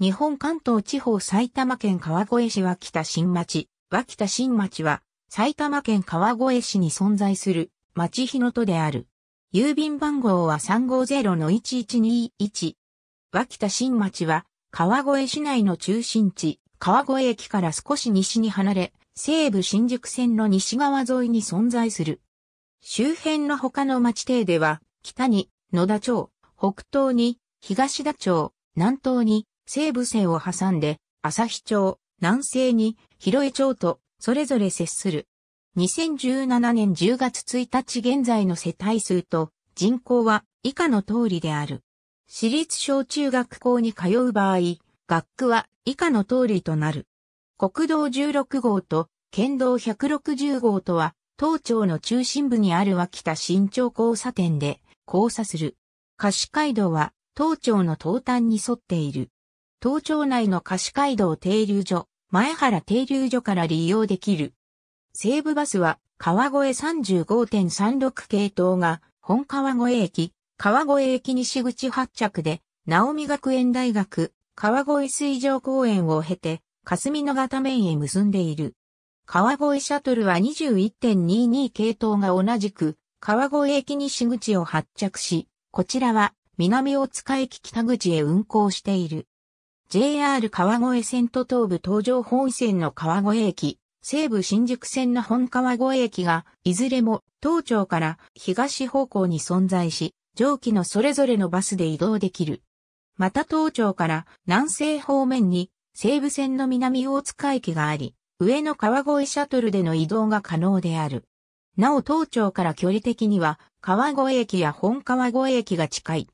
日本関東地方埼玉県川越市脇田新町、脇田新町は埼玉県川越市に存在する町日の都である。郵便番号は350-1121。脇田新町は川越市内の中心地、川越駅から少し西に離れ、西武新宿線の西側沿いに存在する。周辺の他の町邸では、北に野田町、北東に東田町、南東に西部線を挟んで、朝日町、南西に広江町とそれぞれ接する。2017年10月1日現在の世帯数と人口は以下の通りである。私立小中学校に通う場合、学区は以下の通りとなる。国道16号と県道160号とは、東町の中心部にある脇田新町交差点で交差する。貸し街道は東町の東端に沿っている。東町内の貸街道停留所、前原停留所から利用できる。西武バスは、川越35.36系統が、本川越駅、川越駅西口発着で、直美学園大学、川越水上公園を経て、霞の型面へ結んでいる。川越シャトルは21.22系統が同じく、川越駅西口を発着し、こちらは南大塚駅北口へ運行している。JR 川越線と東武東上本線の川越駅、西武新宿線の本川越駅が、いずれも東町から東方向に存在し、上記のそれぞれのバスで移動できる。また東町から南西方面に西武線の南大塚駅があり、上野川越シャトルでの移動が可能である。なお東町から距離的には川越駅や本川越駅が近い。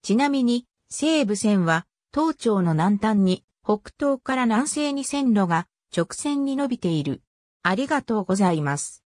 ちなみに西武線は東町の南端に、北東から南西に線路が直線に伸びている。ありがとうございます。